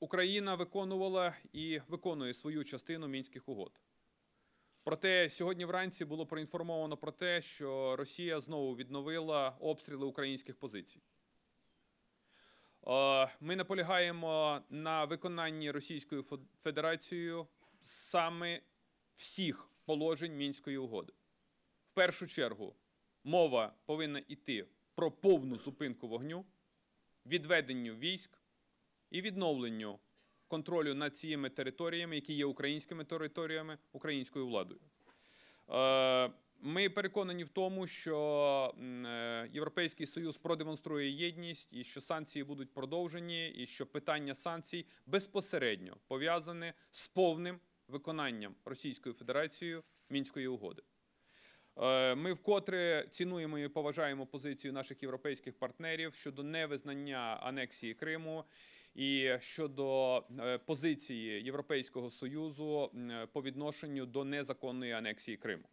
Україна виконувала і виконує свою частину мінських угод. Проте сьогодні вранці було проінформовано про те, що Росія знову відновила обстріли українських позицій. Е, ми наполягаємо на виконанні Російською Федерацією саме всіх положень мінської угоди. В першу чергу мова повинна йти про повну зупинку вогню, відведенню військ і відновленню контролю над цими територіями, які є українськими територіями українською владою. Е, ми переконані в тому, що е, Європейський Союз продемонструє єдність і що санкції будуть продовжені, і що питання санкцій безпосередньо пов'язане з повним виконанням Російською Федерацією мінської угоди. Е, ми вкотре цінуємо і поважаємо позицію наших європейських партнерів щодо невизнання анексії Криму. І щодо е, позиції Європейського союзу е, по відношенню до незаконної анексії Криму.